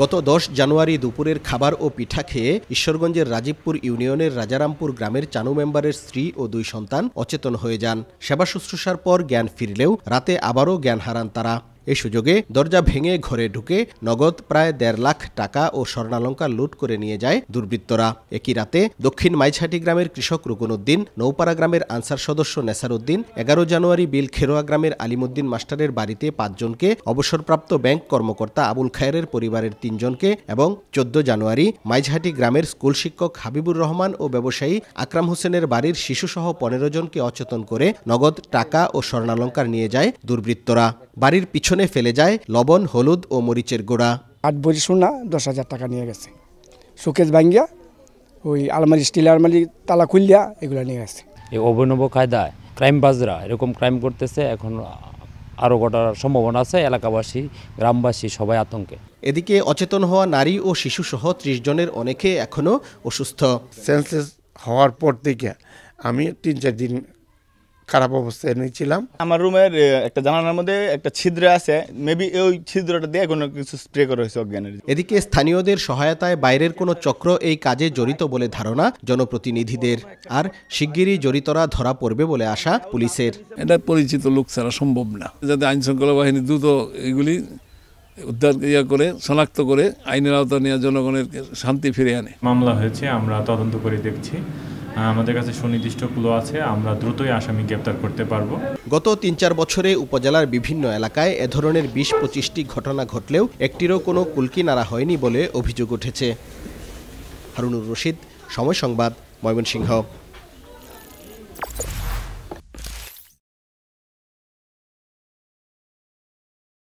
গত দশ জানুয়ারি দুপুরের খাবার ও পিঠা খেয়ে ঈশ্বরগঞ্জের রাজীবপুর ইউনিয়নের রাজারামপুর গ্রামের চানু মেম্বারের স্ত্রী ও দুই সন্তান অচেতন হয়ে যান সেবা শুশ্রূষার পর জ্ঞান ফিরলেও রাতে আবারও জ্ঞান হারান তারা এ সুযোগে দরজা ভেঙে ঘরে ঢুকে নগদ প্রায় দেড় লাখ টাকা ও স্বর্ণালঙ্কার লুট করে নিয়ে যায় দুর্বৃত্তরা একই রাতে দক্ষিণ মাইছাটি গ্রামের কৃষক রুকনউদ্দিন নৌপাড়া গ্রামের আনসার সদস্য নেসারউদ্দিন এগারো জানুয়ারি বিল খেরোয়া গ্রামের আলিমুদ্দিন মাস্টারের বাড়িতে পাঁচজনকে অবসরপ্রাপ্ত ব্যাংক কর্মকর্তা আবুল খায়ের পরিবারের তিনজনকে এবং চোদ্দ জানুয়ারি মাইঝহাটি গ্রামের স্কুল শিক্ষক হাবিবুর রহমান ও ব্যবসায়ী আকরাম হোসেনের বাড়ির শিশুসহ পনেরো জনকে অচেতন করে নগদ টাকা ও স্বর্ণালঙ্কার নিয়ে যায় দুর্বৃত্তরা বাড়ির পিছনে ফেলে যায় লবণ হলুদ ও মরিচের গোড়া আট বই সোনা দশ হাজার টাকা নিয়ে গেছে শোকেজ ভাঙ্গিয়া ওই আলমারি স্টিল আলমারি তালা খুললিয়া এগুলো নিয়ে গেছে এই অভিনব কায়দায় বাজরা এরকম ক্রাইম করতেছে এখন আরও ঘটার সম্ভাবনা আছে এলাকাবাসী গ্রামবাসী সবাই আতঙ্কে এদিকে অচেতন হওয়া নারী ও শিশুসহ ত্রিশ জনের অনেকে এখনও অসুস্থ সেন্সেস হওয়ার পর থেকে আমি তিন চার দিন খারাপ অবস্থায় নিয়েছিলাম আমার রুমের একটা জানালার মধ্যে একটা ছিদ্র আছে মেবি ওই ছিদ্রটা দিয়ে কোনো কিছু স্প্রে করা হয়েছে অজ্ঞানের এদিকে স্থানীয়দের সহায়তায় বাইরের কোনো চক্র এই কাজে জড়িত বলে ধারণা জনপ্রতিনিধিদের আর শিগগিরই জড়িতরা ধরা পড়বে বলে আশা পুলিশের এটা পরিচিত লোক ছাড়া সম্ভব না যাতে শৃঙ্খলা বাহিনী দ্রুত এগুলি উদ্ধার ইয়া করে শনাক্ত করে আইনের আওতা নিয়ে জনগণের শান্তি ফিরে আনে মামলা হয়েছে আমরা তদন্ত করে দেখছি আমাদের কাছে সুনির্দিষ্ট ক্লু আছে আমরা দ্রুতই আসামি গ্রেপ্তার করতে পারব গত তিন চার বছরে উপজেলার বিভিন্ন এলাকায় এ ধরনের বিশ পঁচিশটি ঘটনা ঘটলেও একটিরও কোনো কুলকি নাড়া হয়নি বলে অভিযোগ উঠেছে হারুনুর রশিদ সময় সংবাদ ময়মনসিংহ